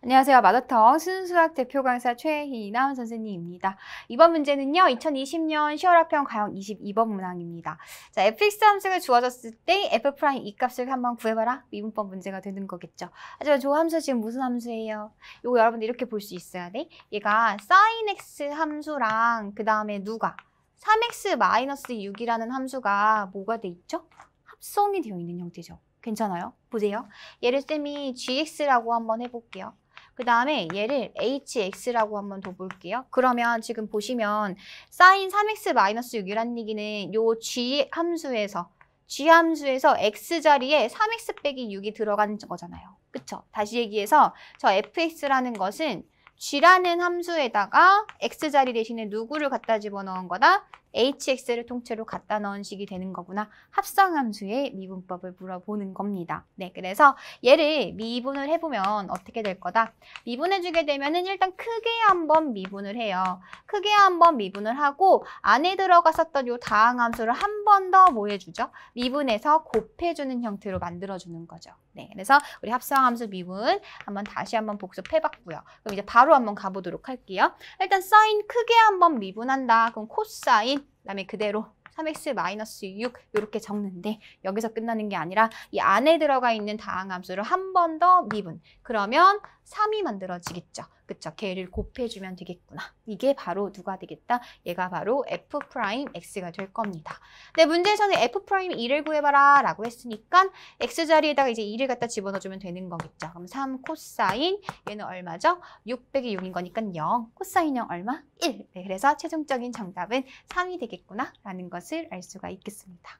안녕하세요. 마더텅 순수학 대표 강사 최희남 선생님입니다. 이번 문제는요. 2020년 시월 학평 가형 22번 문항입니다. 자, fx 함수를 주어졌을 때 f 프라임 이 값을 한번 구해봐라. 미분법 문제가 되는 거겠죠. 하지만 저 함수 지금 무슨 함수예요? 이거 여러분들 이렇게 볼 수 있어야 돼. 얘가 sin x 함수랑 그 다음에 누가 3x-6이라는 함수가 뭐가 돼 있죠? 합성이 되어 있는 형태죠. 괜찮아요? 보세요. 예를 쌤이 gx라고 한번 해볼게요. 그 다음에 얘를 hx라고 한번 더 볼게요. 그러면 지금 보시면 sin 3x-6이라는 얘기는 요 g 함수에서 g 함수에서 x 자리에 3x 빼기 6이 들어간 거잖아요. 그쵸? 다시 얘기해서 저 fx라는 것은 g라는 함수에다가 x자리 대신에 누구를 갖다 집어넣은 거다? hx를 통째로 갖다 넣은 식이 되는 거구나. 합성함수의 미분법을 물어보는 겁니다. 네, 그래서 얘를 미분을 해보면 어떻게 될 거다? 미분해주게 되면 은 일단 크게 한번 미분을 해요. 크게 한번 미분을 하고 안에 들어갔었던 요 다항함수를 한 번더뭐 해주죠? 미분해서 곱해주는 형태로 만들어주는 거죠. 네, 그래서 우리 합성함수 미분 한번 다시 한번 복습해봤고요. 그럼 이제 바로 바로 한번 가보도록 할게요. 일단 사인 크게 한번 미분한다. 그럼 코사인, 그 다음에 그대로 3x-6 이렇게 적는데 여기서 끝나는 게 아니라 이 안에 들어가 있는 다항함수를 한 번 더 미분. 그러면 3이 만들어지겠죠. 그쵸? 걔를 곱해주면 되겠구나. 이게 바로 누가 되겠다? 얘가 바로 f'x가 될 겁니다. 네, 문제에서는 f 1을 구해봐라 라고 했으니까 x자리에다가 이제 2를 갖다 집어넣어주면 되는 거겠죠. 그럼 3 코사인 얘는 얼마죠? 6 0 0이 6인 거니까 0. 코사인 0 얼마? 1. 네, 그래서 최종적인 정답은 3이 되겠구나 라는 것을 것을 알 수가 있겠습니다.